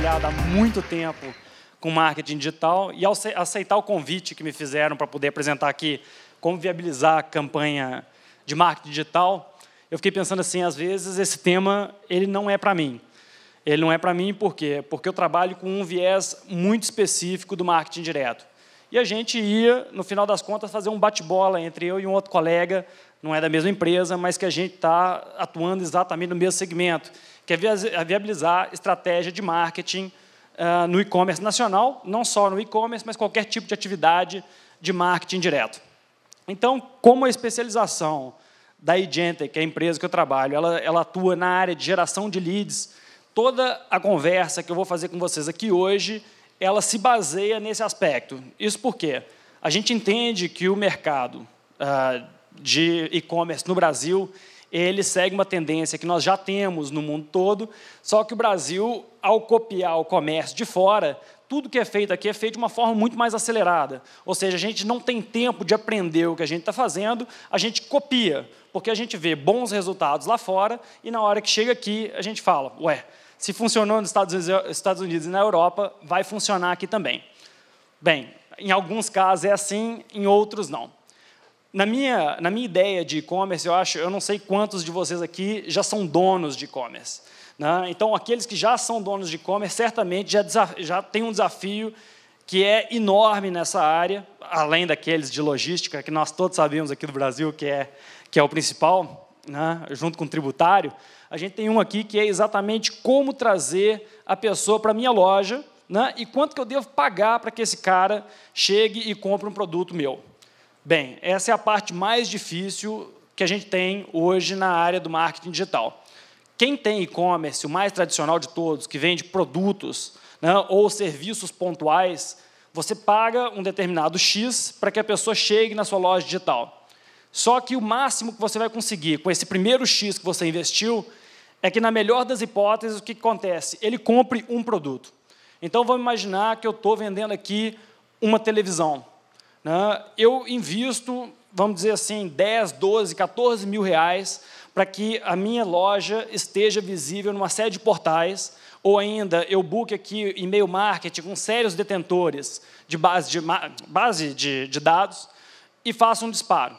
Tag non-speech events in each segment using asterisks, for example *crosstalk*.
trabalhado há muito tempo com marketing digital e ao aceitar o convite que me fizeram para poder apresentar aqui como viabilizar a campanha de marketing digital, eu fiquei pensando assim, às vezes esse tema ele não é para mim. Ele não é para mim por quê? Porque eu trabalho com um viés muito específico do marketing direto. E a gente ia, no final das contas, fazer um bate-bola entre eu e um outro colega, não é da mesma empresa, mas que a gente está atuando exatamente no mesmo segmento que é, é viabilizar estratégia de marketing ah, no e-commerce nacional, não só no e-commerce, mas qualquer tipo de atividade de marketing direto. Então, como a especialização da Igente, que é a empresa que eu trabalho, ela, ela atua na área de geração de leads, toda a conversa que eu vou fazer com vocês aqui hoje, ela se baseia nesse aspecto. Isso porque a gente entende que o mercado uh, de e-commerce no Brasil ele segue uma tendência que nós já temos no mundo todo, só que o Brasil, ao copiar o comércio de fora, tudo que é feito aqui é feito de uma forma muito mais acelerada. Ou seja, a gente não tem tempo de aprender o que a gente está fazendo, a gente copia, porque a gente vê bons resultados lá fora e na hora que chega aqui a gente fala, ué, se funcionou nos Estados Unidos e na Europa, vai funcionar aqui também. Bem, em alguns casos é assim, em outros não. Na minha, na minha ideia de e-commerce, eu acho, eu não sei quantos de vocês aqui já são donos de e-commerce. Né? Então, aqueles que já são donos de e-commerce, certamente já, já tem um desafio que é enorme nessa área, além daqueles de logística, que nós todos sabemos aqui do Brasil que é, que é o principal, né? junto com o tributário. A gente tem um aqui que é exatamente como trazer a pessoa para a minha loja né? e quanto que eu devo pagar para que esse cara chegue e compre um produto meu. Bem, essa é a parte mais difícil que a gente tem hoje na área do marketing digital. Quem tem e-commerce, o mais tradicional de todos, que vende produtos né, ou serviços pontuais, você paga um determinado X para que a pessoa chegue na sua loja digital. Só que o máximo que você vai conseguir com esse primeiro X que você investiu é que, na melhor das hipóteses, o que acontece? Ele compre um produto. Então, vamos imaginar que eu estou vendendo aqui uma televisão. Né? Eu invisto, vamos dizer assim, 10, 12, 14 mil reais para que a minha loja esteja visível numa série de portais, ou ainda eu book aqui e-mail marketing com sérios detentores de base de, base de, de dados e faço um disparo.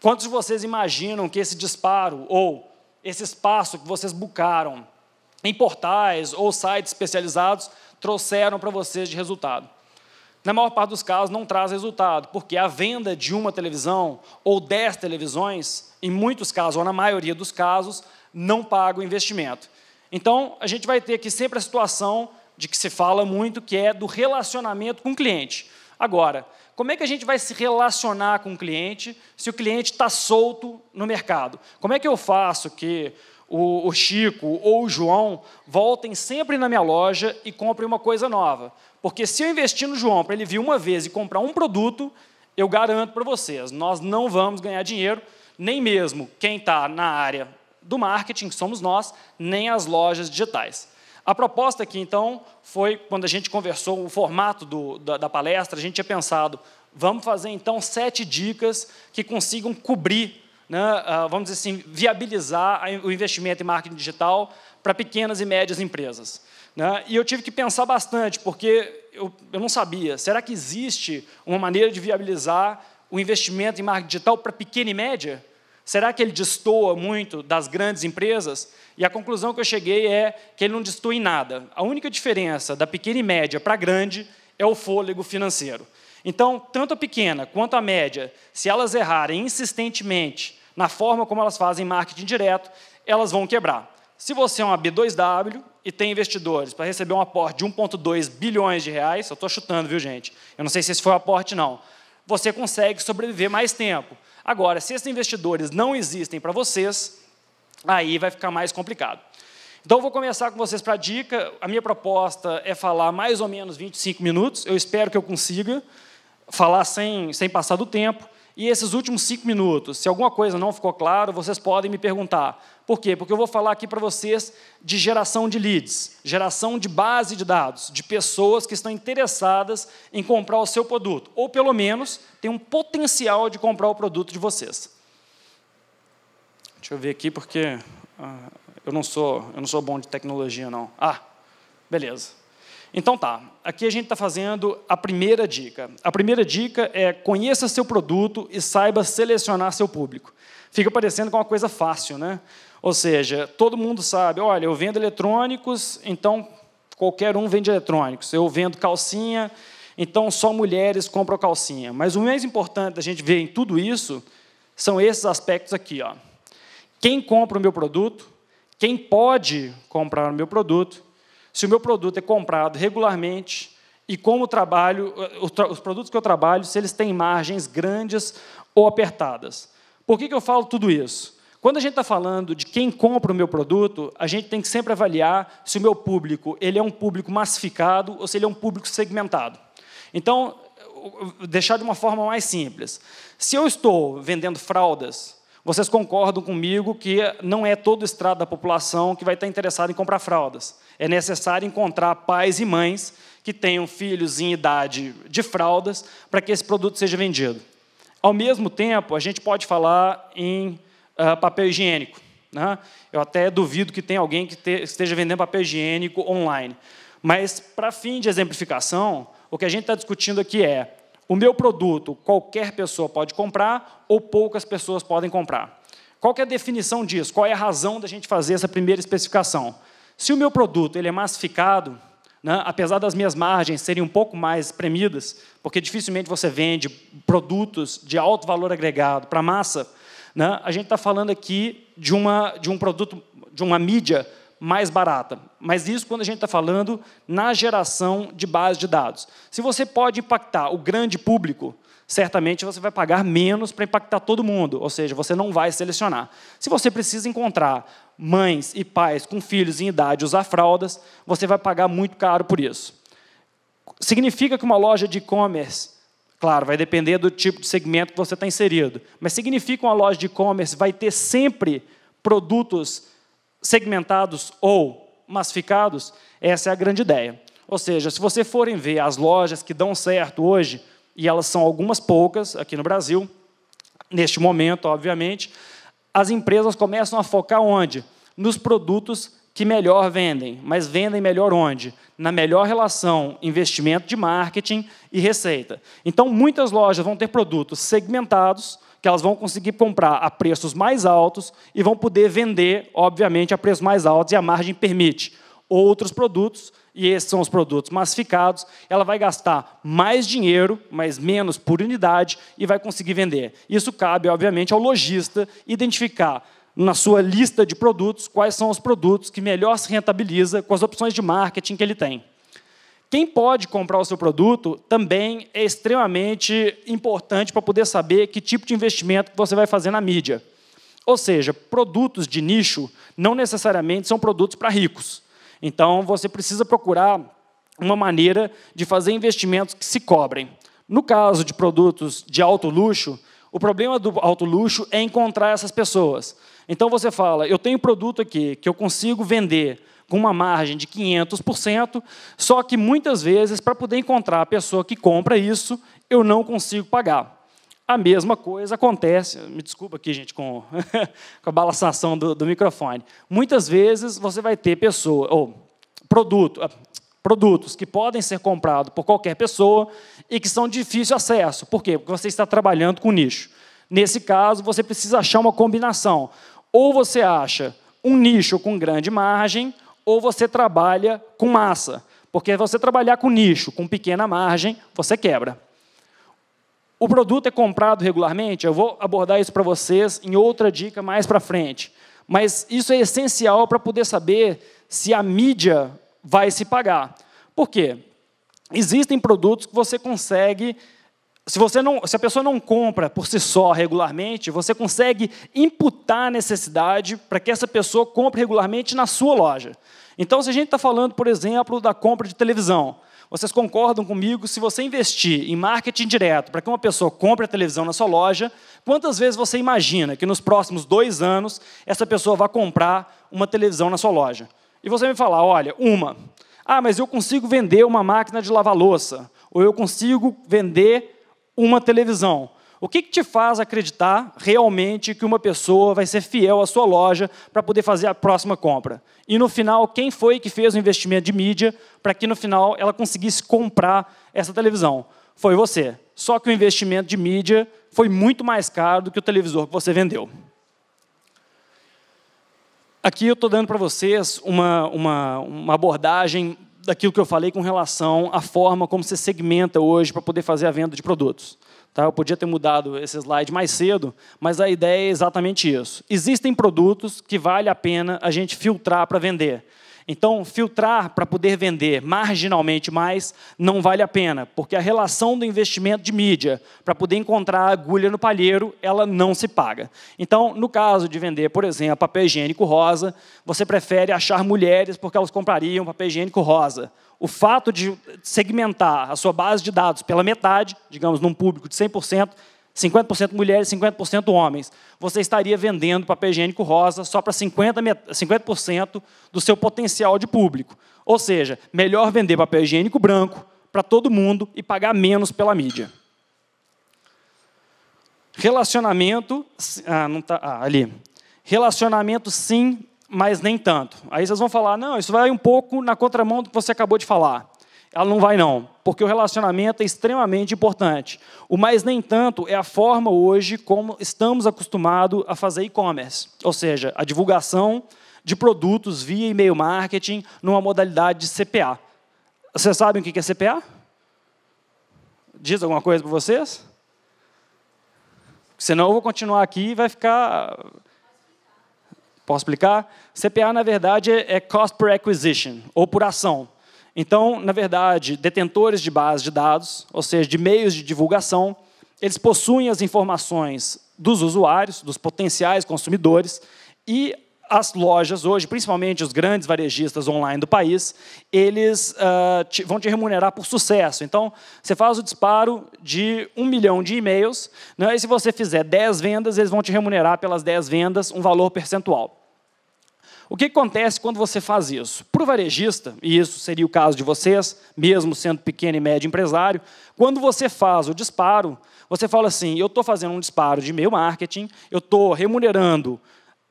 Quantos de vocês imaginam que esse disparo ou esse espaço que vocês bucaram em portais ou sites especializados trouxeram para vocês de resultado? na maior parte dos casos, não traz resultado, porque a venda de uma televisão ou dez televisões, em muitos casos, ou na maioria dos casos, não paga o investimento. Então, a gente vai ter aqui sempre a situação de que se fala muito, que é do relacionamento com o cliente. Agora, como é que a gente vai se relacionar com o cliente se o cliente está solto no mercado? Como é que eu faço que o, Chico ou o João voltem sempre na minha loja e comprem uma coisa nova? Porque se eu investir no João para ele vir uma vez e comprar um produto, eu garanto para vocês, nós não vamos ganhar dinheiro, nem mesmo quem está na área do marketing, que somos nós, nem as lojas digitais. A proposta aqui, então, foi quando a gente conversou o formato do, da, da palestra, a gente tinha pensado, vamos fazer então sete dicas que consigam cobrir né, ah, vamos dizer assim, viabilizar o investimento em marketing digital para pequenas e médias empresas. Né? E eu tive que pensar bastante, porque eu, eu não sabia. Será que existe uma maneira de viabilizar o investimento em marketing digital para pequena e média? Será que ele destoa muito das grandes empresas? E a conclusão que eu cheguei é que ele não destoa em nada. A única diferença da pequena e média para a grande é o fôlego financeiro. Então, tanto a pequena quanto a média, se elas errarem insistentemente na forma como elas fazem marketing direto, elas vão quebrar. Se você é uma B2W e tem investidores para receber um aporte de 1,2 bilhões de reais, eu estou chutando, viu, gente? Eu não sei se esse foi o aporte, não. Você consegue sobreviver mais tempo. Agora, se esses investidores não existem para vocês, aí vai ficar mais complicado. Então, eu vou começar com vocês para a dica. A minha proposta é falar mais ou menos 25 minutos. Eu espero que eu consiga falar sem, sem passar do tempo. E esses últimos cinco minutos, se alguma coisa não ficou claro, vocês podem me perguntar. Por quê? Porque eu vou falar aqui para vocês de geração de leads, geração de base de dados, de pessoas que estão interessadas em comprar o seu produto, ou pelo menos tem um potencial de comprar o produto de vocês. Deixa eu ver aqui porque ah, eu não sou, eu não sou bom de tecnologia não. Ah, beleza. Então tá, aqui a gente está fazendo a primeira dica. A primeira dica é conheça seu produto e saiba selecionar seu público. Fica parecendo com é uma coisa fácil, né? Ou seja, todo mundo sabe, olha, eu vendo eletrônicos, então qualquer um vende eletrônicos. Eu vendo calcinha, então só mulheres compram calcinha. Mas o mais importante da gente ver em tudo isso são esses aspectos aqui, ó. Quem compra o meu produto, quem pode comprar o meu produto, se o meu produto é comprado regularmente, e como trabalho, eh, os produtos que eu trabalho, se eles têm margens grandes ou apertadas. Por que, que eu falo tudo isso? Quando a gente está falando de quem compra o meu produto, a gente tem que sempre avaliar se o meu público ele é um público massificado ou se ele é um público segmentado. Então, deixar de uma forma mais simples. Se eu estou vendendo fraldas, vocês concordam comigo que não é todo o estrado da população que vai estar interessado em comprar fraldas. É necessário encontrar pais e mães que tenham filhos em idade de fraldas para que esse produto seja vendido. Ao mesmo tempo, a gente pode falar em uh, papel higiênico. Né? Eu até duvido que tenha alguém que te, esteja vendendo papel higiênico online. Mas, para fim de exemplificação, o que a gente está discutindo aqui é o meu produto qualquer pessoa pode comprar ou poucas pessoas podem comprar. Qual é a definição disso? Qual é a razão da gente fazer essa primeira especificação? Se o meu produto ele é massificado, né, apesar das minhas margens serem um pouco mais espremidas, porque dificilmente você vende produtos de alto valor agregado para massa, né? A gente está falando aqui de, uma, de um produto, de uma mídia mais barata. Mas isso quando a gente está falando na geração de base de dados. Se você pode impactar o grande público, certamente você vai pagar menos para impactar todo mundo, ou seja, você não vai selecionar. Se você precisa encontrar mães e pais com filhos em idade usar fraldas, você vai pagar muito caro por isso. Significa que uma loja de e-commerce Claro, vai depender do tipo de segmento que você está inserido. Mas significa uma loja de e-commerce vai ter sempre produtos segmentados ou massificados? Essa é a grande ideia. Ou seja, se você forem ver as lojas que dão certo hoje, e elas são algumas poucas aqui no Brasil, neste momento, obviamente, as empresas começam a focar onde? Nos produtos que melhor vendem, mas vendem melhor onde? Na melhor relação investimento de marketing e receita. Então, muitas lojas vão ter produtos segmentados que elas vão conseguir comprar a preços mais altos e vão poder vender, obviamente, a preços mais altos e a margem permite. Outros produtos, e esses são os produtos massificados, ela vai gastar mais dinheiro, mas menos por unidade e vai conseguir vender. Isso cabe, obviamente, ao lojista identificar na sua lista de produtos quais são os produtos que melhor se rentabiliza com as opções de marketing que ele tem. Quem pode comprar o seu produto também é extremamente importante para poder saber que tipo de investimento você vai fazer na mídia. Ou seja, produtos de nicho não necessariamente são produtos para ricos. Então, você precisa procurar uma maneira de fazer investimentos que se cobrem. No caso de produtos de alto luxo, o problema do alto luxo é encontrar essas pessoas. Então você fala, eu tenho produto aqui que eu consigo vender com uma margem de 500%, só que muitas vezes, para poder encontrar a pessoa que compra isso, eu não consigo pagar. A mesma coisa acontece, me desculpa aqui, gente, com, *laughs* com a balançação do, do, microfone. Muitas vezes você vai ter pessoa, ou produto, ah, produtos que podem ser comprados por qualquer pessoa e que são de difícil acesso. Por quê? Porque você está trabalhando com nicho. Nesse caso, você precisa achar uma combinação. Ou você acha um nicho com grande margem, ou você trabalha com massa. Porque você trabalhar com nicho, com pequena margem, você quebra. O produto é comprado regularmente, eu vou abordar isso para vocês em outra dica mais para frente. Mas isso é essencial para poder saber se a mídia vai se pagar. Por quê? Existem produtos que você consegue se, você não, se a pessoa não compra por si só regularmente, você consegue imputar a necessidade para que essa pessoa compre regularmente na sua loja. Então, se a gente está falando, por exemplo, da compra de televisão, vocês concordam comigo? Se você investir em marketing direto para que uma pessoa compre a televisão na sua loja, quantas vezes você imagina que nos próximos dois anos essa pessoa vai comprar uma televisão na sua loja? E você me falar, olha, uma. Ah, mas eu consigo vender uma máquina de lavar louça, ou eu consigo vender uma televisão. O que, que, te faz acreditar realmente que uma pessoa vai ser fiel à sua loja para poder fazer a próxima compra? E no final, quem foi que fez o investimento de mídia para que no final ela conseguisse comprar essa televisão? Foi você. Só que o investimento de mídia foi muito mais caro do que o televisor que você vendeu. Aqui eu estou dando para vocês uma, uma, uma abordagem daquilo que eu falei com relação à forma como você segmenta hoje para poder fazer a venda de produtos. Tá? Eu podia ter mudado esse slide mais cedo, mas a ideia é exatamente isso. Existem produtos que vale a pena a gente filtrar para vender. Então, filtrar para poder vender marginalmente mais não vale a pena, porque a relação do investimento de mídia para poder encontrar a agulha no palheiro, ela não se paga. Então, no caso de vender, por exemplo, papel higiênico rosa, você prefere achar mulheres porque elas comprariam papel higiênico rosa. O fato de segmentar a sua base de dados pela metade, digamos, num público de 100%, 50% mulheres, 50% homens. Você estaria vendendo papel higiênico rosa só para 50%, 50 do seu potencial de público. Ou seja, melhor vender papel higiênico branco para todo mundo e pagar menos pela mídia. Relacionamento. Ah, não tá, ah, ali. Relacionamento sim, mas nem tanto. Aí vocês vão falar: não, isso vai um pouco na contramão do que você acabou de falar ela não vai não, porque o relacionamento é extremamente importante. O mais nem tanto é a forma hoje como estamos acostumados a fazer e-commerce, ou seja, a divulgação de produtos via e-mail marketing numa modalidade de CPA. Vocês sabem o que é CPA? Diz alguma coisa para vocês? Senão eu vou continuar aqui e vai ficar. Posso explicar? CPA, na verdade, é Cost Per Acquisition, ou por ação. Então, na verdade, detentores de bases de dados, ou seja, de meios de divulgação, eles possuem as informações dos usuários, dos potenciais consumidores, e as lojas hoje, principalmente os grandes varejistas online do país, eles uh, te, vão te remunerar por sucesso. Então, você faz o disparo de um milhão de e-mails, né, e se você fizer 10 vendas, eles vão te remunerar pelas 10 vendas um valor percentual. O que acontece quando você faz isso? Para o varejista, e isso seria o caso de vocês, mesmo sendo pequeno e médio empresário, quando você faz o disparo, você fala assim: eu estou fazendo um disparo de meio marketing, eu estou remunerando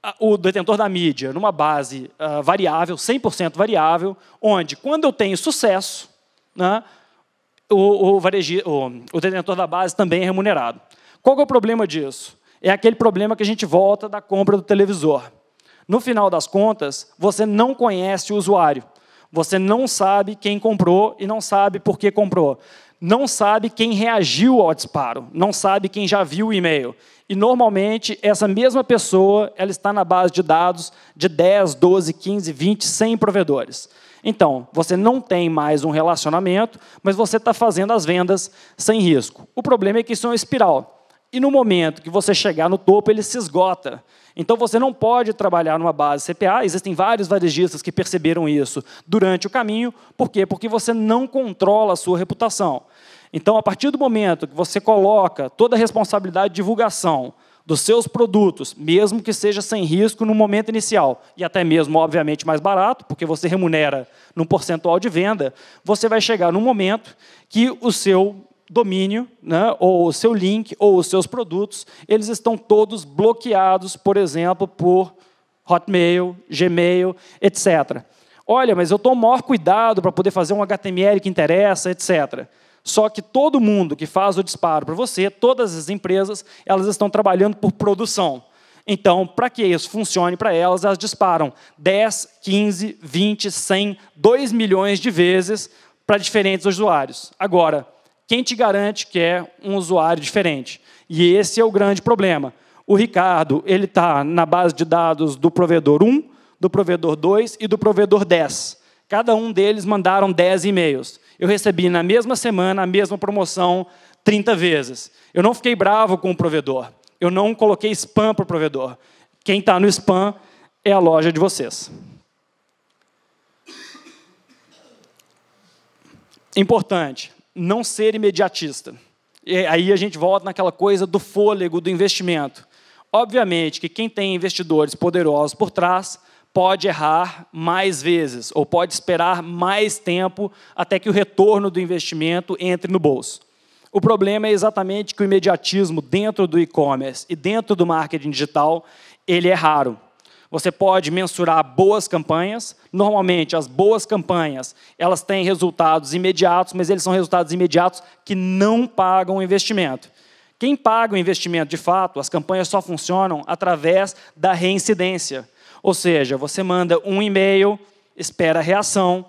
ah, o detentor da mídia numa base uh, variável, 100% variável, onde quando eu tenho sucesso, né, o, o, o, o detentor da base também é remunerado. Qual é o problema disso? É aquele problema que a gente volta da compra do televisor. No final das contas, você não conhece o usuário. Você não sabe quem comprou e não sabe por que comprou. Não sabe quem reagiu ao disparo, não sabe quem já viu o e-mail. E normalmente essa mesma pessoa, ela está na base de dados de 10, 12, 15, 20, 100 provedores. Então, você não tem mais um relacionamento, mas você está fazendo as vendas sem risco. O problema é que isso é uma espiral. E no momento que você chegar no topo, ele se esgota. Então você não pode trabalhar numa base CPA, existem vários varejistas que perceberam isso durante o caminho, por quê? Porque você não controla a sua reputação. Então, a partir do momento que você coloca toda a responsabilidade de divulgação dos seus produtos, mesmo que seja sem risco no momento inicial, e até mesmo, obviamente, mais barato, porque você remunera num percentual de venda, você vai chegar num momento que o seu domínio, né, ou o seu link, ou os seus produtos, eles estão todos bloqueados, por exemplo, por Hotmail, Gmail, etc. Olha, mas eu tomo maior cuidado para poder fazer um HTML que interessa, etc. Só que todo mundo que faz o disparo para você, todas as empresas, elas estão trabalhando por produção. Então, para que isso funcione para elas, elas disparam 10, 15, 20, 100, 2 milhões de vezes para diferentes usuários. Agora, quem te garante que é um usuário diferente? E esse é o grande problema. O Ricardo, ele está na base de dados do provedor 1, do provedor 2 e do provedor 10. Cada um deles mandaram 10 e-mails. Eu recebi na mesma semana a mesma promoção 30 vezes. Eu não fiquei bravo com o provedor. Eu não coloquei spam para o provedor. Quem está no spam é a loja de vocês. Importante não ser imediatista. E aí a gente volta naquela coisa do fôlego, do investimento. Obviamente que quem tem investidores poderosos por trás pode errar mais vezes ou pode esperar mais tempo até que o retorno do investimento entre no bolso. O problema é exatamente que o imediatismo dentro do e-commerce e dentro do marketing digital, ele é raro. Você pode mensurar boas campanhas. Normalmente, as boas campanhas, elas têm resultados imediatos, mas eles são resultados imediatos que não pagam o investimento. Quem paga o investimento de fato, as campanhas só funcionam através da reincidência. Ou seja, você manda um e-mail, espera a reação,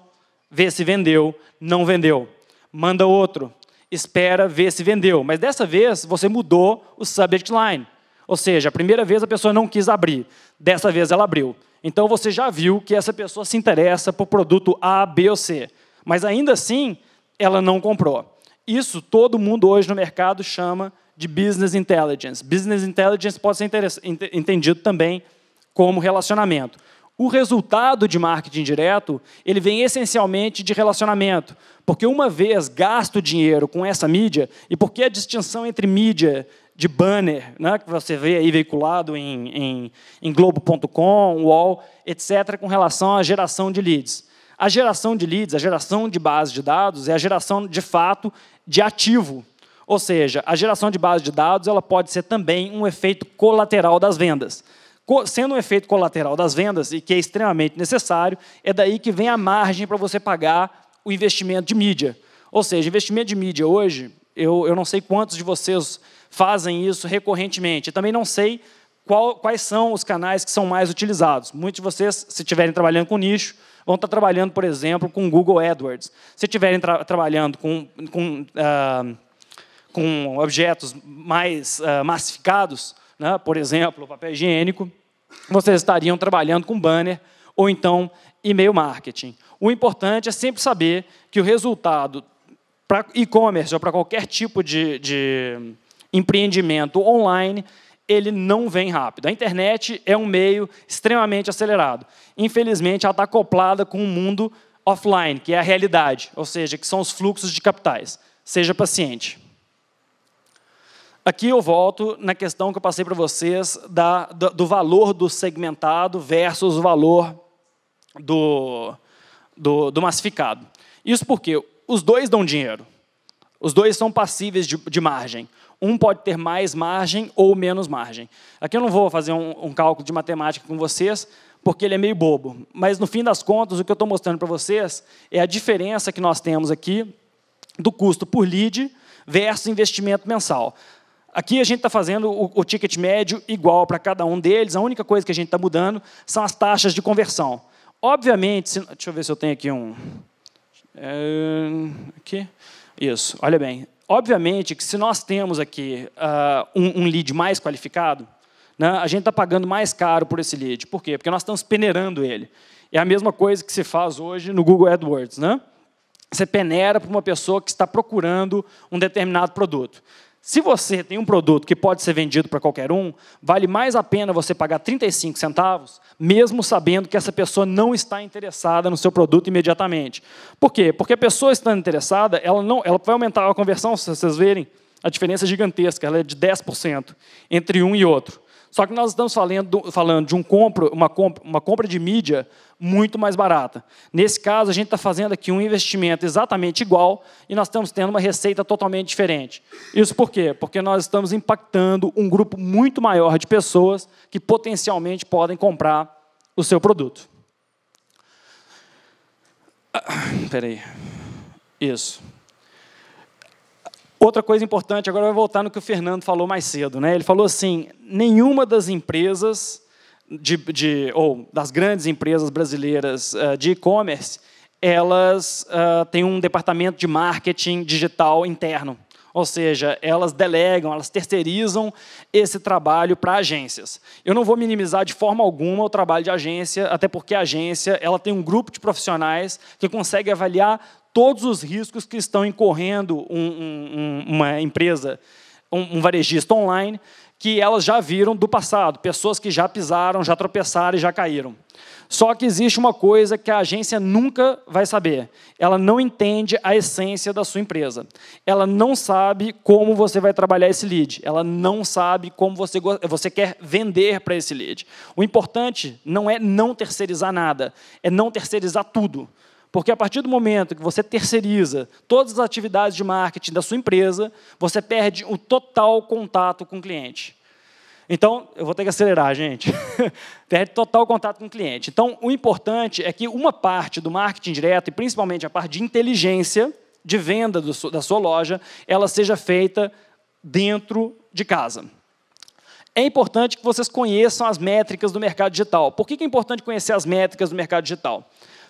vê se vendeu, não vendeu. Manda outro, espera, vê se vendeu. Mas dessa vez você mudou o subject line. Ou seja, a primeira vez a pessoa não quis abrir, dessa vez ela abriu. Então você já viu que essa pessoa se interessa por produto A, B ou C, mas ainda assim ela não comprou. Isso todo mundo hoje no mercado chama de business intelligence. Business intelligence pode ser entendido também como relacionamento. O resultado de marketing direto, ele vem essencialmente de relacionamento, porque uma vez gasto dinheiro com essa mídia, e porque a distinção entre mídia de banner, né, que você vê aí veiculado em, em, em Globo.com, UOL, etc., com relação à geração de leads. A geração de leads, a geração de base de dados, é a geração, de fato, de ativo. Ou seja, a geração de base de dados ela pode ser também um efeito colateral das vendas. Sendo um efeito colateral das vendas, e que é extremamente necessário, é daí que vem a margem para você pagar o investimento de mídia. Ou seja, investimento de mídia hoje, eu, eu não sei quantos de vocês fazem isso recorrentemente. Eu também não sei qual, quais são os canais que são mais utilizados. Muitos de vocês, se estiverem trabalhando com nicho, vão estar trabalhando, por exemplo, com Google AdWords. Se estiverem tra trabalhando com, com, uh, com objetos mais uh, massificados, né, por exemplo, papel higiênico, vocês estariam trabalhando com banner ou então e-mail marketing. O importante é sempre saber que o resultado para e-commerce ou para qualquer tipo de, de empreendimento online, ele não vem rápido. A internet é um meio extremamente acelerado. Infelizmente, ela está acoplada com o mundo offline, que é a realidade, ou seja, que são os fluxos de capitais. Seja paciente. Aqui eu volto na questão que eu passei para vocês da, do, do, valor do segmentado versus o valor do, do, do massificado. Isso porque os dois dão dinheiro. Os dois são passíveis de, de margem um pode ter mais margem ou menos margem. Aqui eu não vou fazer um, um cálculo de matemática com vocês, porque ele é meio bobo. Mas no fim das contas, o que eu estou mostrando para vocês é a diferença que nós temos aqui do custo por lead versus investimento mensal. Aqui a gente está fazendo o, o, ticket médio igual para cada um deles. A única coisa que a gente está mudando são as taxas de conversão. Obviamente, se, deixa eu ver se eu tenho aqui um. É, aqui. Isso, olha bem. Obviamente que se nós temos aqui uh, um, um, lead mais qualificado, né, a gente está pagando mais caro por esse lead. Por quê? Porque nós estamos peneirando ele. É a mesma coisa que se faz hoje no Google AdWords. Né? Você peneira para uma pessoa que está procurando um determinado produto. Se você tem um produto que pode ser vendido para qualquer um, vale mais a pena você pagar 35 centavos, mesmo sabendo que essa pessoa não está interessada no seu produto imediatamente. Por quê? Porque a pessoa estando interessada, ela não, ela vai aumentar a conversão, se vocês verem, a diferença é gigantesca, ela é de 10% entre um e outro. Só que nós estamos falando, falando de um compro, uma, compra, uma compra de mídia muito mais barata. Nesse caso, a gente está fazendo aqui um investimento exatamente igual e nós estamos tendo uma receita totalmente diferente. Isso por quê? Porque nós estamos impactando um grupo muito maior de pessoas que potencialmente podem comprar o seu produto. Espera ah, aí. Isso. Outra coisa importante, agora vai voltar no que o Fernando falou mais cedo. Né? Ele falou assim: nenhuma das empresas de, de, ou das grandes empresas brasileiras eh, de e-commerce, elas eh, têm um departamento de marketing digital interno. Ou seja, elas delegam, elas terceirizam esse trabalho para agências. Eu não vou minimizar de forma alguma o trabalho de agência, até porque a agência ela tem um grupo de profissionais que consegue avaliar todos os riscos que estão incorrendo um, um, uma empresa, um, um varejista online, que elas já viram do passado, pessoas que já pisaram, já tropeçaram e já caíram. Só que existe uma coisa que a agência nunca vai saber. Ela não entende a essência da sua empresa. Ela não sabe como você vai trabalhar esse lead. Ela não sabe como você, você quer vender para esse lead. O importante não é não terceirizar nada, é não terceirizar tudo. Porque a partir do momento que você terceiriza todas as atividades de marketing da sua empresa, você perde o total contato com o cliente. Então, eu vou ter que acelerar, gente. *laughs* perde total contato com o cliente. Então, o importante é que uma parte do marketing direto, e principalmente a parte de inteligência de venda do, da sua loja, ela seja feita dentro de casa é importante que vocês conheçam as métricas do mercado digital. Por que é importante conhecer as métricas do mercado digital?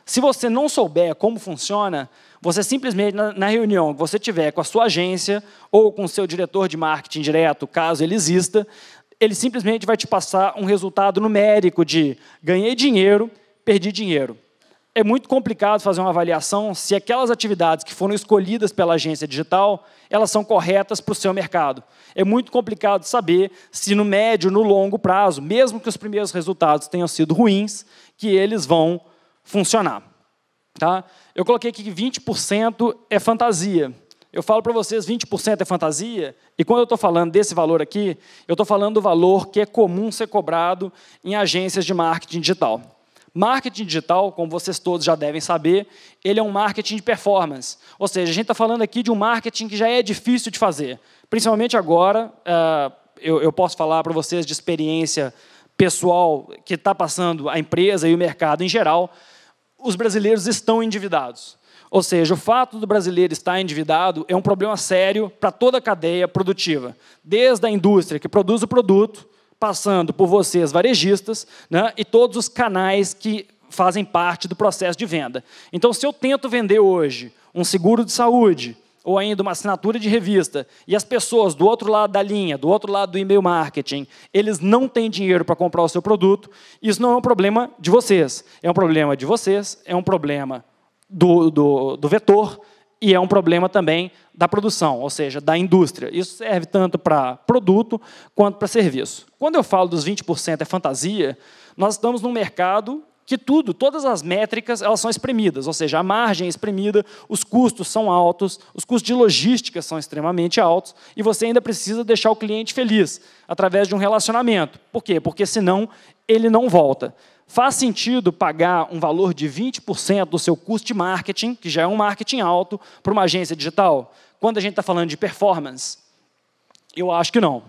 Se você não souber como funciona, você simplesmente, na, reunião que você tiver com a sua agência ou com o seu diretor de marketing direto, caso ele exista, ele simplesmente vai te passar um resultado numérico de ganhei dinheiro, perdi dinheiro. É muito complicado fazer uma avaliação se aquelas atividades que foram escolhidas pela agência digital, elas são corretas para o seu mercado. É muito complicado saber se no médio, no longo prazo, mesmo que os primeiros resultados tenham sido ruins, que eles vão funcionar. Tá? Eu coloquei aqui que 20% é fantasia. Eu falo para vocês 20% é fantasia, e quando eu estou falando desse valor aqui, eu estou falando do valor que é comum ser cobrado em agências de marketing digital. Marketing digital, como vocês todos já devem saber, ele é um marketing de performance. Ou seja, a gente está falando aqui de um marketing que já é difícil de fazer. Principalmente agora, eh, eu posso falar para vocês de experiência pessoal que está passando a empresa e o mercado em geral os brasileiros estão endividados. Ou seja, o fato do brasileiro estar endividado é um problema sério para toda a cadeia produtiva, desde a indústria que produz o produto, passando por vocês varejistas, né, e todos os canais que fazem parte do processo de venda. Então, se eu tento vender hoje um seguro de saúde ou ainda uma assinatura de revista, e as pessoas do outro lado da linha, do outro lado do e-mail marketing, eles não têm dinheiro para comprar o seu produto, isso não é um problema de vocês. É um problema de vocês, é um problema do, do, do vetor e é um problema também da produção, ou seja, da indústria. Isso serve tanto para produto quanto para serviço. Quando eu falo dos 20% é fantasia, nós estamos num mercado que tudo, todas as métricas, elas são espremidas, ou seja, a margem é espremida, os custos são altos, os custos de logística são extremamente altos e você ainda precisa deixar o cliente feliz através de um relacionamento. Por quê? Porque senão ele não volta. Faz sentido pagar um valor de 20% do seu custo de marketing, que já é um marketing alto, para uma agência digital? Quando a gente está falando de performance? Eu acho que não.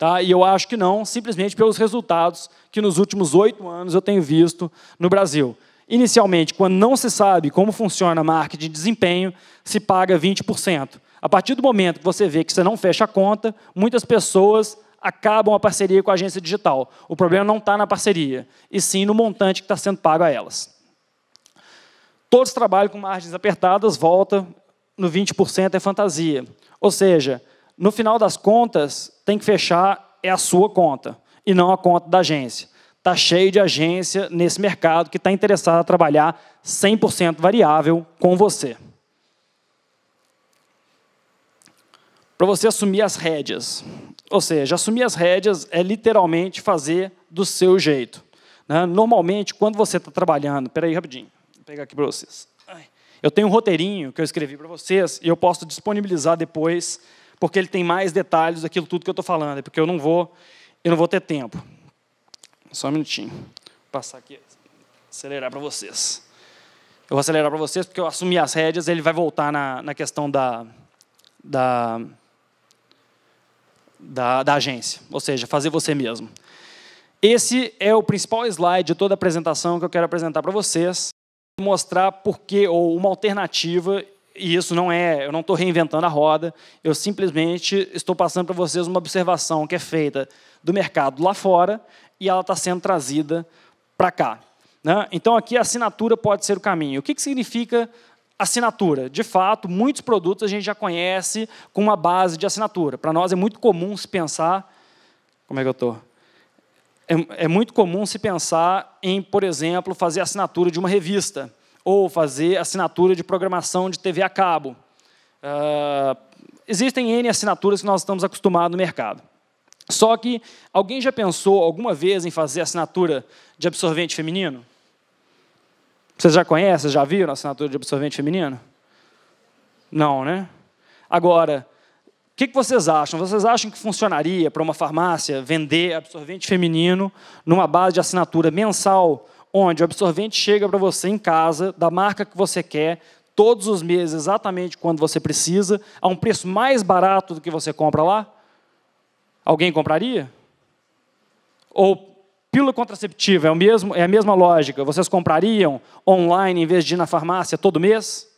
Tá? E eu acho que não, simplesmente pelos resultados que nos últimos oito anos eu tenho visto no Brasil. Inicialmente, quando não se sabe como funciona a marketing de desempenho, se paga 20%. A partir do momento que você vê que você não fecha a conta, muitas pessoas acabam a parceria com a agência digital. O problema não está na parceria, e sim no montante que está sendo pago a elas. Todos trabalham com margens apertadas, volta no 20% é fantasia. Ou seja, no final das contas, tem que fechar é a sua conta e não a conta da agência. Está cheio de agência nesse mercado que está interessada a trabalhar 100% variável com você. Para você assumir as rédeas. Ou seja, assumir as rédeas é literalmente fazer do seu jeito. Né? Normalmente, quando você está trabalhando... Espera aí, rapidinho. Vou pegar aqui para vocês. Eu tenho um roteirinho que eu escrevi para vocês e eu posso disponibilizar depois porque ele tem mais detalhes daquilo tudo que eu estou falando, é porque eu não vou, eu não vou ter tempo. Só um minutinho. Vou passar aqui, acelerar para vocês. Eu vou acelerar para vocês porque eu assumi as rédeas, ele vai voltar na, na questão da, da, da, da agência, ou seja, fazer você mesmo. Esse é o principal slide de toda a apresentação que eu quero apresentar para vocês, mostrar por que, ou uma alternativa e isso não é, eu não estou reinventando a roda, eu simplesmente estou passando para vocês uma observação que é feita do mercado lá fora e ela está sendo trazida para cá. Né? Então, aqui a assinatura pode ser o caminho. O que, que significa assinatura? De fato, muitos produtos a gente já conhece com uma base de assinatura. Para nós é muito comum se pensar. Como é que eu estou? É, é muito comum se pensar em, por exemplo, fazer assinatura de uma revista ou fazer assinatura de programação de TV a cabo. Uh, existem N assinaturas que nós estamos acostumados no mercado. Só que alguém já pensou alguma vez em fazer assinatura de absorvente feminino? Vocês já conhecem, já viram a assinatura de absorvente feminino? Não, né? Agora, o que, que vocês acham? Vocês acham que funcionaria para uma farmácia vender absorvente feminino numa base de assinatura mensal onde o absorvente chega para você em casa, da marca que você quer, todos os meses, exatamente quando você precisa, a um preço mais barato do que você compra lá? Alguém compraria? Ou pílula contraceptiva é, o mesmo, é a mesma lógica? Vocês comprariam online em vez de ir na farmácia todo mês?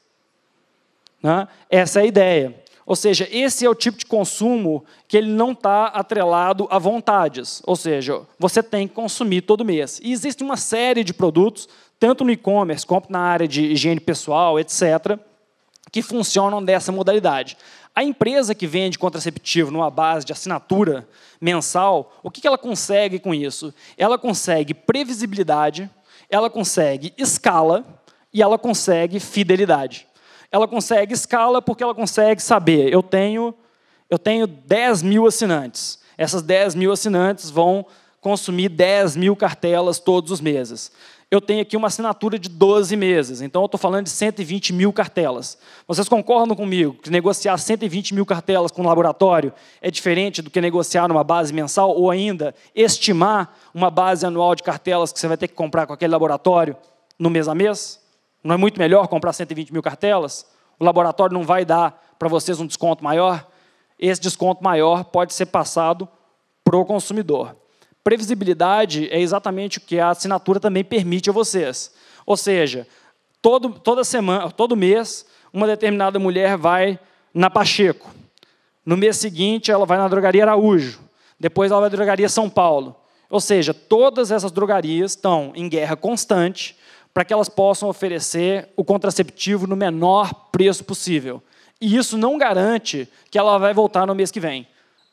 Né? Essa é a ideia. Ou seja, esse é o tipo de consumo que ele não está atrelado a vontades. Ou seja, você tem que consumir todo mês. E existe uma série de produtos, tanto no e-commerce quanto na área de higiene pessoal, etc., que funcionam dessa modalidade. A empresa que vende contraceptivo numa base de assinatura mensal, o que ela consegue com isso? Ela consegue previsibilidade, ela consegue escala e ela consegue fidelidade ela consegue escala porque ela consegue saber, eu tenho, eu tenho 10 mil assinantes. Essas 10 mil assinantes vão consumir 10 mil cartelas todos os meses. Eu tenho aqui uma assinatura de 12 meses, então eu estou falando de 120 mil cartelas. Vocês concordam comigo que negociar 120 mil cartelas com um laboratório é diferente do que negociar numa base mensal ou ainda estimar uma base anual de cartelas que você vai ter que comprar com aquele laboratório no mês a mês? Não é muito melhor comprar 120 mil cartelas? O laboratório não vai dar para vocês um desconto maior? Esse desconto maior pode ser passado para o consumidor. Previsibilidade é exatamente o que a assinatura também permite a vocês. Ou seja, todo, toda semana, todo mês, uma determinada mulher vai na Pacheco. No mês seguinte, ela vai na drogaria Araújo. Depois, ela vai na drogaria São Paulo. Ou seja, todas essas drogarias estão em guerra constante para que elas possam oferecer o contraceptivo no menor preço possível. E isso não garante que ela vai voltar no mês que vem.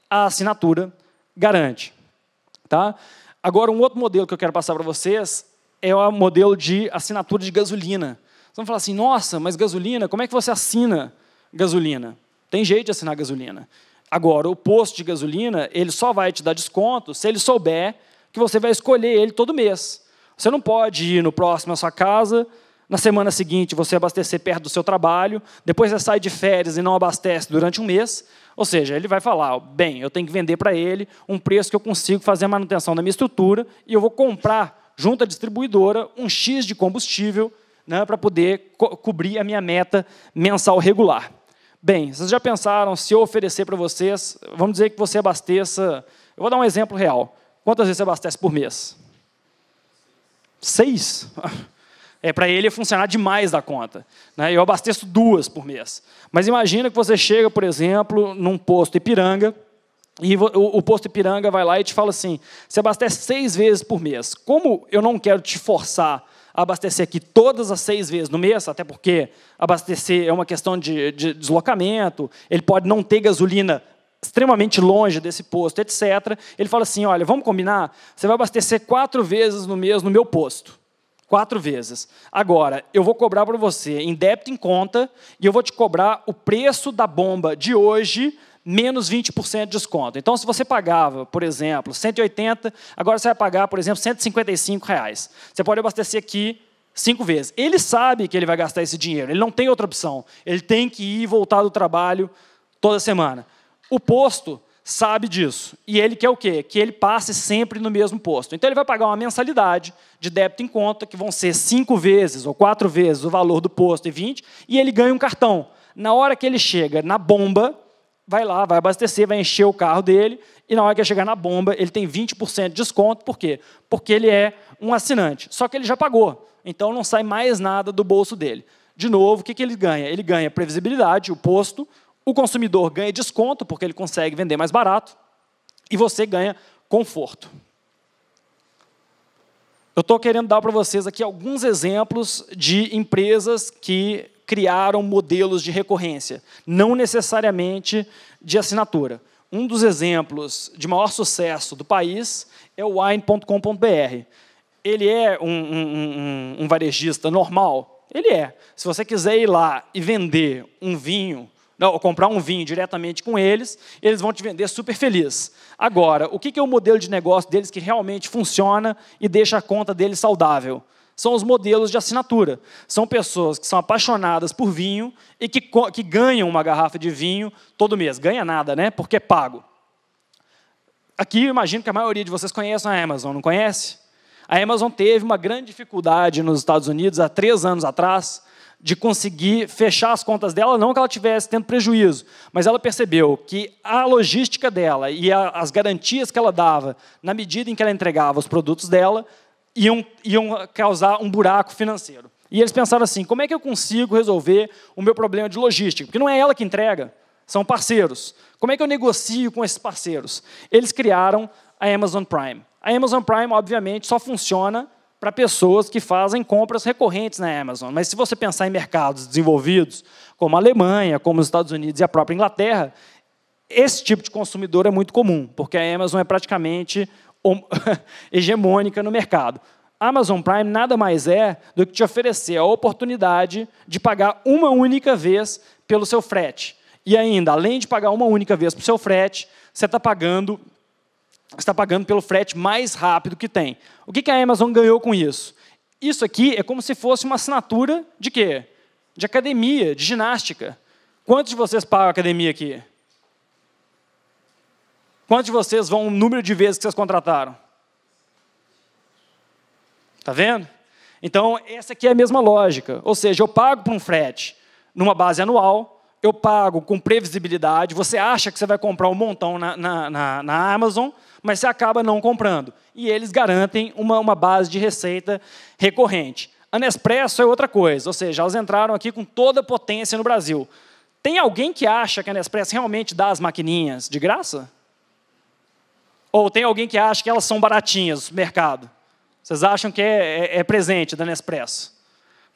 A assinatura garante. Tá? Agora, um outro modelo que eu quero passar para vocês é o modelo de assinatura de gasolina. Vocês vão falar assim, nossa, mas gasolina, como é que você assina gasolina? Tem jeito de assinar gasolina. Agora, o posto de gasolina, ele só vai te dar desconto se ele souber que você vai escolher ele todo mês. Você não pode ir no próximo à sua casa, na semana seguinte você abastecer perto do seu trabalho, depois você sai de férias e não abastece durante um mês. Ou seja, ele vai falar: bem, eu tenho que vender para ele um preço que eu consigo fazer a manutenção da minha estrutura e eu vou comprar junto à distribuidora um X de combustível né, para poder co cobrir a minha meta mensal regular. Bem, vocês já pensaram se eu oferecer para vocês, vamos dizer que você abasteça, eu vou dar um exemplo real. Quantas vezes você abastece por mês? seis. *laughs* É, para ele é funcionar demais da conta. Né? Eu abasteço duas por mês. Mas imagina que você chega, por exemplo, num posto Ipiranga, e o, posto Ipiranga vai lá e te fala assim: você abastece seis vezes por mês. Como eu não quero te forçar a abastecer aqui todas as seis vezes no mês, até porque abastecer é uma questão de, de deslocamento, ele pode não ter gasolina extremamente longe desse posto, etc. Ele fala assim: olha, vamos combinar? Você vai abastecer quatro vezes no mês no meu posto. Quatro vezes. Agora, eu vou cobrar para você em débito em conta e eu vou te cobrar o preço da bomba de hoje menos 20% de desconto. Então, se você pagava, por exemplo, 180, agora você vai pagar, por exemplo, 155 reais. Você pode abastecer aqui cinco vezes. Ele sabe que ele vai gastar esse dinheiro, ele não tem outra opção. Ele tem que ir e voltar do trabalho toda semana. O posto sabe disso. E ele quer o quê? Que ele passe sempre no mesmo posto. Então ele vai pagar uma mensalidade de débito em conta, que vão ser cinco vezes ou quatro vezes o valor do posto e 20, e ele ganha um cartão. Na hora que ele chega na bomba, vai lá, vai abastecer, vai encher o carro dele, e na hora que ele chegar na bomba, ele tem 20% de desconto, por quê? Porque ele é um assinante. Só que ele já pagou, então não sai mais nada do bolso dele. De novo, o que, que ele ganha? Ele ganha previsibilidade, o posto, o consumidor ganha desconto, porque ele consegue vender mais barato, e você ganha conforto. Eu estou querendo dar para vocês aqui alguns exemplos de empresas que criaram modelos de recorrência, não necessariamente de assinatura. Um dos exemplos de maior sucesso do país é o wine.com.br. Ele é um, um, um, um varejista normal? Ele é. Se você quiser ir lá e vender um vinho ou comprar um vinho diretamente com eles, eles vão te vender super feliz. Agora, o que é o modelo de negócio deles que realmente funciona e deixa a conta deles saudável? São os modelos de assinatura. São pessoas que são apaixonadas por vinho e que, que ganham uma garrafa de vinho todo mês. Ganha nada, né? Porque é pago. Aqui eu imagino que a maioria de vocês conhece a Amazon, não conhece? A Amazon teve uma grande dificuldade nos Estados Unidos há três anos atrás, de conseguir fechar as contas dela, não que ela tivesse tendo prejuízo, mas ela percebeu que a logística dela e a, as garantias que ela dava, na medida em que ela entregava os produtos dela, iam, iam causar um buraco financeiro. E eles pensaram assim: como é que eu consigo resolver o meu problema de logística? Porque não é ela que entrega, são parceiros. Como é que eu negocio com esses parceiros? Eles criaram a Amazon Prime. A Amazon Prime, obviamente, só funciona para pessoas que fazem compras recorrentes na Amazon. Mas se você pensar em mercados desenvolvidos, como a Alemanha, como os Estados Unidos e a própria Inglaterra, esse tipo de consumidor é muito comum, porque a Amazon é praticamente *laughs* hegemônica no mercado. Amazon Prime nada mais é do que te oferecer a oportunidade de pagar uma única vez pelo seu frete. E ainda, além de pagar uma única vez pelo seu frete, você está pagando está pagando pelo frete mais rápido que tem. O que, a Amazon ganhou com isso? Isso aqui é como se fosse uma assinatura de quê? De academia, de ginástica. Quantos de vocês pagam academia aqui? Quantos de vocês vão o número de vezes que vocês contrataram? Tá vendo? Então, essa aqui é a mesma lógica. Ou seja, eu pago por um frete numa base anual, eu pago com previsibilidade, você acha que você vai comprar um montão na, na, na, na Amazon, mas você acaba não comprando. E eles garantem uma, uma base de receita recorrente. A Nespresso é outra coisa, ou seja, elas entraram aqui com toda a potência no Brasil. Tem alguém que acha que a Nespresso realmente dá as maquininhas de graça? Ou tem alguém que acha que elas são baratinhas no mercado? Vocês acham que é, é, é presente da Nespresso?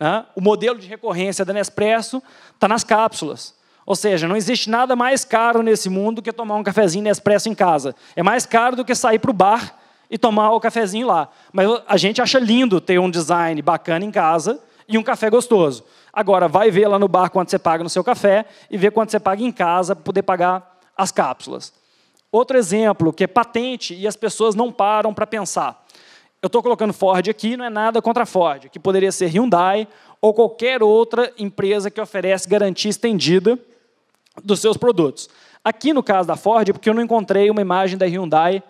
Né? O modelo de recorrência da Nespresso está nas cápsulas. Ou seja, não existe nada mais caro nesse mundo que tomar um cafezinho Nespresso em casa. É mais caro do que sair para o bar e tomar o cafezinho lá. Mas a gente acha lindo ter um design bacana em casa e um café gostoso. Agora, vai ver lá no bar quanto você paga no seu café e ver quanto você paga em casa para poder pagar as cápsulas. Outro exemplo que é patente e as pessoas não param para pensar. Eu estou colocando Ford aqui, não é nada contra a Ford, que poderia ser Hyundai ou qualquer outra empresa que oferece garantia estendida dos seus produtos. Aqui no caso da Ford, porque eu não encontrei uma imagem da Hyundai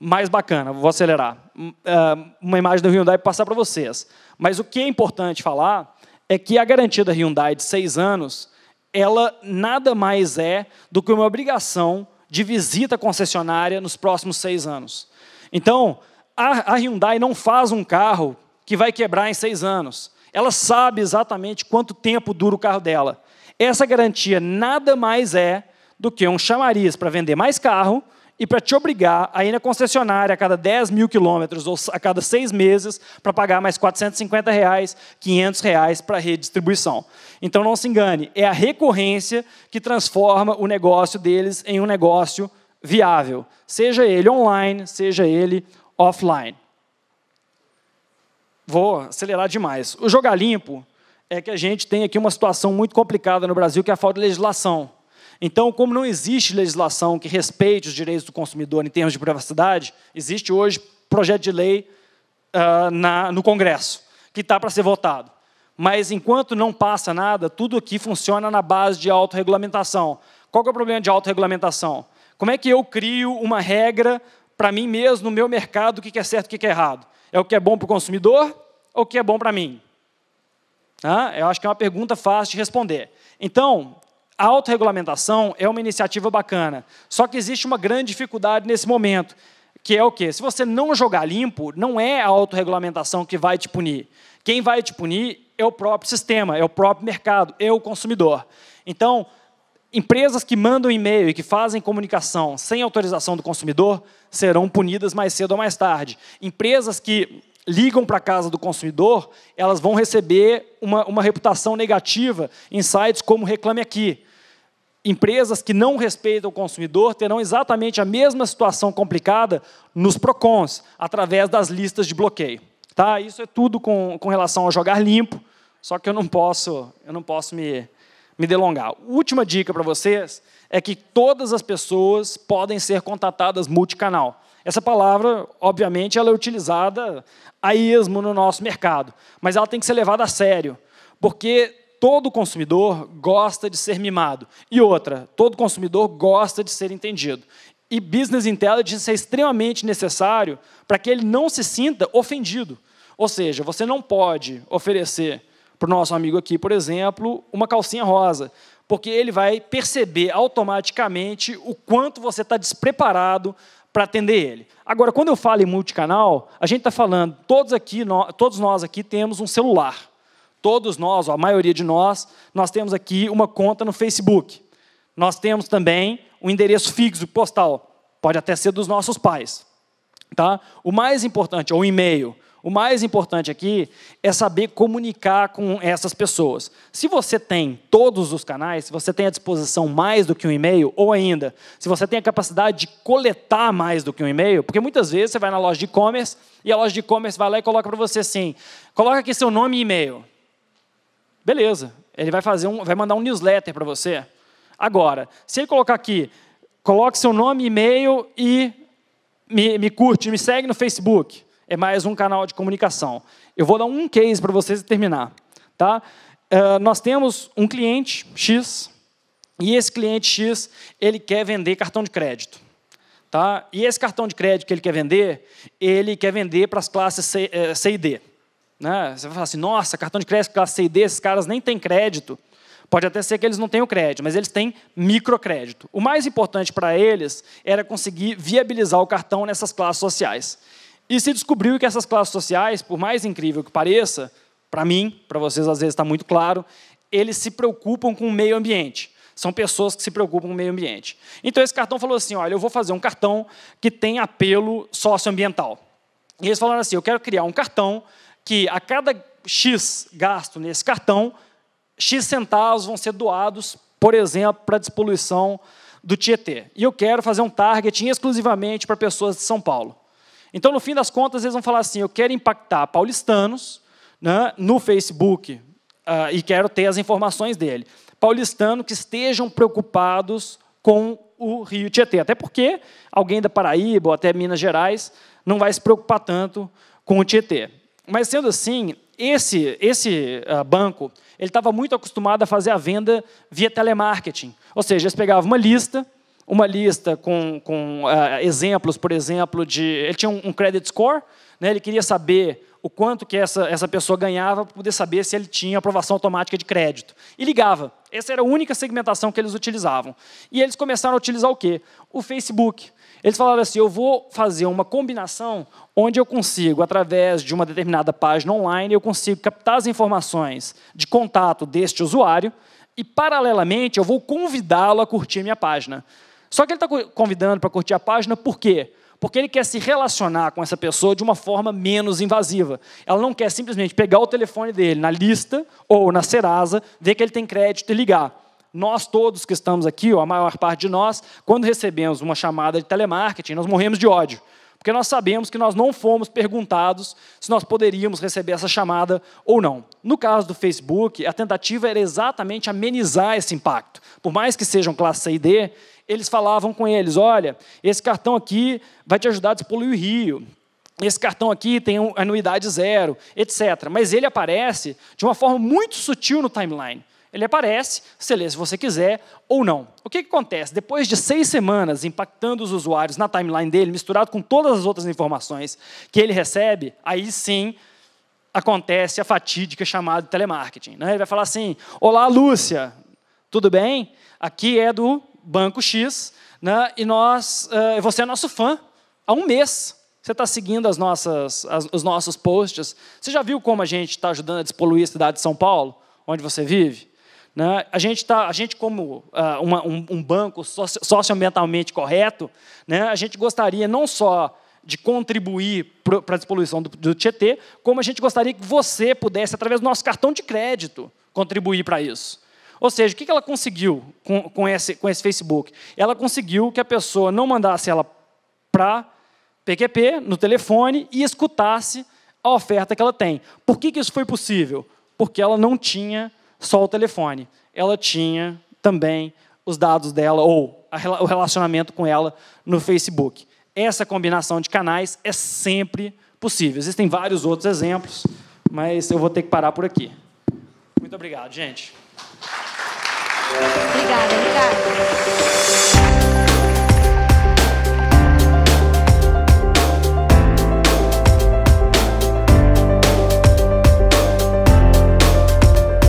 mais bacana, vou acelerar, hum, ah, uma imagem da Hyundai passar para vocês. Mas o que é importante falar é que a garantia da Hyundai de seis anos, ela nada mais é do que uma obrigação de visita concessionária nos próximos seis anos. Então, a Hyundai não faz um carro que vai quebrar em seis anos. Ela sabe exatamente quanto tempo dura o carro dela. Essa garantia nada mais é do que um chamariz para vender mais carro e para te obrigar a ir na concessionária a cada 10 mil quilômetros ou a cada seis meses para pagar mais 450 reais, 500 reais para redistribuição. Então não se engane, é a recorrência que transforma o negócio deles em um negócio viável, seja ele online, seja ele offline. Vou acelerar demais. O jogar limpo é que a gente tem aqui uma situação muito complicada no Brasil, que é a falta de legislação. Então, como não existe legislação que respeite os direitos do consumidor em termos de privacidade, existe hoje projeto de lei uh, na, no Congresso, que está para ser votado. Mas, enquanto não passa nada, tudo aqui funciona na base de autorregulamentação. Qual é o problema de autorregulamentação? Como é que eu crio uma regra para mim mesmo, no meu mercado, o que é certo e o que é errado? É o que é bom para o consumidor ou o que é bom para mim? Ah, eu acho que é uma pergunta fácil de responder. Então, a autorregulamentação é uma iniciativa bacana, só que existe uma grande dificuldade nesse momento, que é o quê? Se você não jogar limpo, não é a autorregulamentação que vai te punir. Quem vai te punir é o próprio sistema, é o próprio mercado, é o consumidor. Então, empresas que mandam e-mail e que fazem comunicação sem autorização do consumidor serão punidas mais cedo ou mais tarde. Empresas que ligam para a casa do consumidor, elas vão receber uma, uma reputação negativa em sites como Reclame Aqui. Empresas que não respeitam o consumidor terão exatamente a mesma situação complicada nos PROCONs, através das listas de bloqueio. Tá? Isso é tudo com, com relação a jogar limpo, só que eu não posso, eu não posso me, me delongar. Última dica para vocês é que todas as pessoas podem ser contatadas multicanal. Essa palavra, obviamente, ela é utilizada a esmo no nosso mercado, mas ela tem que ser levada a sério, porque todo consumidor gosta de ser mimado. E outra, todo consumidor gosta de ser entendido. E business intelligence é extremamente necessário para que ele não se sinta ofendido. Ou seja, você não pode oferecer para o nosso amigo aqui, por exemplo, uma calcinha rosa, porque ele vai perceber automaticamente o quanto você está despreparado para atender ele. Agora, quando eu falo em multicanal, a gente está falando, todos, aqui, nós, todos nós aqui temos um celular. Todos nós, a maioria de nós, nós temos aqui uma conta no Facebook. Nós temos também um endereço fixo postal, pode até ser dos nossos pais. Tá? O mais importante, é ou e-mail. O mais importante aqui é saber comunicar com essas pessoas. Se você tem todos os canais, se você tem à disposição mais do que um e-mail, ou ainda, se você tem a capacidade de coletar mais do que um e-mail, porque muitas vezes você vai na loja de e-commerce e a loja de e-commerce vai lá e coloca para você assim: coloca aqui seu nome e e-mail. Beleza, ele vai fazer um, vai mandar um newsletter para você. Agora, se ele colocar aqui, coloque seu nome e e-mail e me, me curte, me segue no Facebook. É mais um canal de comunicação. Eu vou dar um case para vocês e terminar. Tá? Uh, nós temos um cliente X, e esse cliente X ele quer vender cartão de crédito. Tá? E esse cartão de crédito que ele quer vender, ele quer vender para as classes C, eh, C e D. Né? Você vai falar assim, nossa, cartão de crédito classe C e D, esses caras nem têm crédito. Pode até ser que eles não tenham crédito, mas eles têm microcrédito. O mais importante para eles era conseguir viabilizar o cartão nessas classes sociais. E se descobriu que essas classes sociais, por mais incrível que pareça, para mim, para vocês às vezes está muito claro, eles se preocupam com o meio ambiente. São pessoas que se preocupam com o meio ambiente. Então esse cartão falou assim: olha, eu vou fazer um cartão que tem apelo socioambiental. E eles falaram assim: eu quero criar um cartão que a cada X gasto nesse cartão, X centavos vão ser doados, por exemplo, para a despoluição do Tietê. E eu quero fazer um targeting exclusivamente para pessoas de São Paulo. Então, no fim das contas, eles vão falar assim: eu quero impactar paulistanos né, no Facebook uh, e quero ter as informações dele. Paulistano que estejam preocupados com o Rio Tietê. Até porque alguém da Paraíba ou até Minas Gerais não vai se preocupar tanto com o Tietê. Mas, sendo assim, esse, esse uh, banco ele estava muito acostumado a fazer a venda via telemarketing. Ou seja, eles pegavam uma lista uma lista com, com uh, exemplos, por exemplo, de. Ele tinha um, um credit score, né? ele queria saber o quanto que essa, essa pessoa ganhava para poder saber se ele tinha aprovação automática de crédito. E ligava. Essa era a única segmentação que eles utilizavam. E eles começaram a utilizar o quê? O Facebook. Eles falaram assim: eu vou fazer uma combinação onde eu consigo, através de uma determinada página online, eu consigo captar as informações de contato deste usuário e, paralelamente, eu vou convidá-lo a curtir minha página. Só que ele está convidando para curtir a página por quê? Porque ele quer se relacionar com essa pessoa de uma forma menos invasiva. Ela não quer simplesmente pegar o telefone dele na lista ou na Serasa, ver que ele tem crédito e ligar. Nós todos que estamos aqui, ó, a maior parte de nós, quando recebemos uma chamada de telemarketing, nós morremos de ódio. Porque nós sabemos que nós não fomos perguntados se nós poderíamos receber essa chamada ou não. No caso do Facebook, a tentativa era exatamente amenizar esse impacto. Por mais que sejam classe C e D, eles falavam com eles: olha, esse cartão aqui vai te ajudar a despoluir o rio. Esse cartão aqui tem anuidade zero, etc. Mas ele aparece de uma forma muito sutil no timeline. Ele aparece, você lê se você quiser ou não. O que, que acontece? Depois de seis semanas impactando os usuários na timeline dele, misturado com todas as outras informações que ele recebe, aí sim acontece a fatídica chamada telemarketing. Né? Ele vai falar assim: Olá, Lúcia, tudo bem? Aqui é do banco X, né? e nós, uh, você é nosso fã há um mês. Você está seguindo as nossas, as, os nossos posts. Você já viu como a gente está ajudando a despoluir a cidade de São Paulo, onde você vive? Né? A, gente tá, a gente, como uh, uma, um, um, banco socioambientalmente correto, né? a gente gostaria não só de contribuir para a despoluição do, do Tietê, como a gente gostaria que você pudesse, através do nosso cartão de crédito, contribuir para isso. Ou seja, o que ela conseguiu com, com, esse, com esse Facebook? Ela conseguiu que a pessoa não mandasse ela para PQP, no telefone, e escutasse a oferta que ela tem. Por que, que isso foi possível? Porque ela não tinha só o telefone, ela tinha também os dados dela ou a, o relacionamento com ela no Facebook. Essa combinação de canais é sempre possível. Existem vários outros exemplos, mas eu vou ter que parar por aqui. Muito obrigado, gente. Obrigada, obrigada.